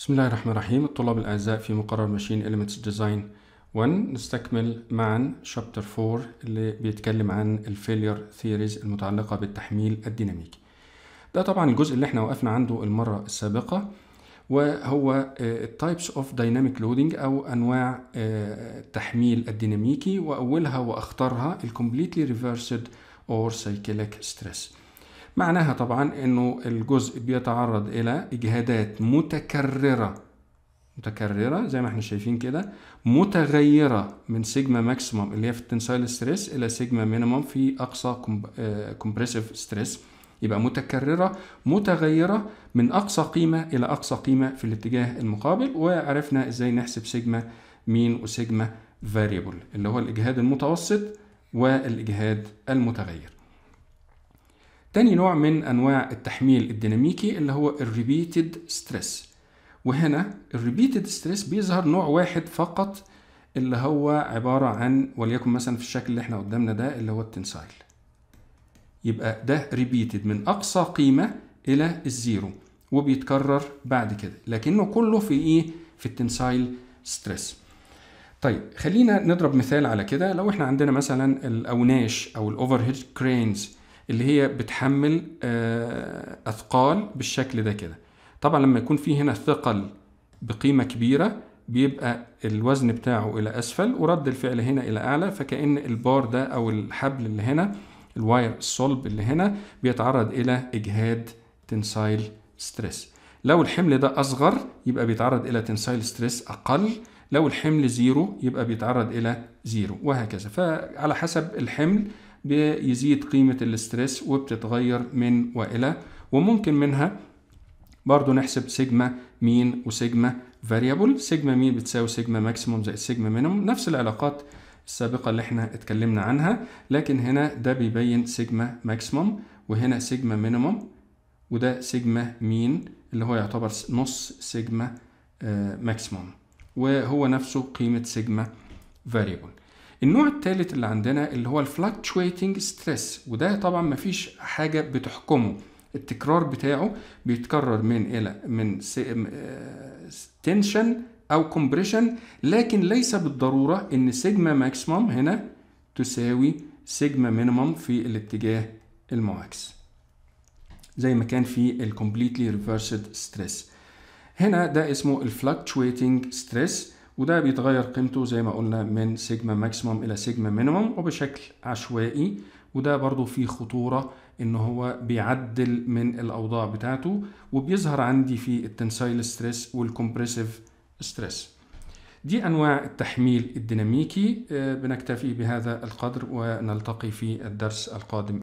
بسم الله الرحمن الرحيم الطلاب الأعزاء في مقرر ماشين Elements Design 1 نستكمل معا شابتر 4 اللي بيتكلم عن الفيلير ثيوريز المتعلقة بالتحميل الديناميكي ده طبعا الجزء اللي احنا وقفنا عنده المرة السابقة وهو آه، Types of Dynamic Loading أو أنواع التحميل آه، الديناميكي وأولها وأخطرها Completely Reversed or Cyclic Stress معناها طبعا انه الجزء بيتعرض الى اجهادات متكرره متكرره زي ما احنا شايفين كده متغيره من سيجما ماكسيمم اللي هي في التنسايل ستريس الى سيجما مينيمم في اقصى كومبريسيف ستريس آه، يبقى متكرره متغيره من اقصى قيمه الى اقصى قيمه في الاتجاه المقابل وعرفنا ازاي نحسب سيجما مين وسيجما فاريبل اللي هو الاجهاد المتوسط والاجهاد المتغير تاني نوع من أنواع التحميل الديناميكي اللي هو الريبيتد ستريس وهنا الريبيتد ستريس بيظهر نوع واحد فقط اللي هو عبارة عن وليكن مثلا في الشكل اللي احنا قدامنا ده اللي هو التنسايل يبقى ده ريبيتد من أقصى قيمة إلى الزيرو وبيتكرر بعد كده لكنه كله في إيه؟ في التنسايل ستريس طيب خلينا نضرب مثال على كده لو احنا عندنا مثلا الأوناش أو الأوفر هيد كرينز اللي هي بتحمل آه، اثقال بالشكل ده كده طبعا لما يكون في هنا ثقل بقيمه كبيره بيبقى الوزن بتاعه الى اسفل ورد الفعل هنا الى اعلى فكأن البار ده او الحبل اللي هنا الواير الصلب اللي هنا بيتعرض الى اجهاد تنسايل ستريس لو الحمل ده اصغر يبقى بيتعرض الى تنسايل ستريس اقل لو الحمل زيرو يبقى بيتعرض الى زيرو وهكذا فعلى حسب الحمل بيزيد قيمة الاسترس وبتتغير من وإلى وممكن منها برضو نحسب سيجما مين وسيجما فاريبل سيجما مين بتساوي سيجما ماكسيموم زائد سيجما مينيموم نفس العلاقات السابقة اللي احنا اتكلمنا عنها لكن هنا ده بيبين سيجما ماكسيموم وهنا سيجما مينيموم وده سيجما مين اللي هو يعتبر نص سيجما آه، ماكسيموم وهو نفسه قيمة سيجما فاريبل النوع الثالث اللي عندنا اللي هو الفلكتشويتنج ستريس وده طبعا مفيش حاجه بتحكمه التكرار بتاعه بيتكرر من الى من تنشن آه، او كومبريشن لكن ليس بالضروره ان سيجما ماكسيمم هنا تساوي سيجما مينيمم في الاتجاه المعاكس زي ما كان في الكومبليتلي ريفرسد ستريس هنا ده اسمه الفلكتشويتنج ستريس وده بيتغير قيمته زي ما قلنا من سيجما ماكسيمم الى سيجما مينيمم وبشكل عشوائي وده برضو فيه خطورة ان هو بيعدل من الاوضاع بتاعته وبيظهر عندي في التنسايل ستريس والكمبريسيف ستريس دي انواع التحميل الديناميكي آه، بنكتفي بهذا القدر ونلتقي في الدرس القادم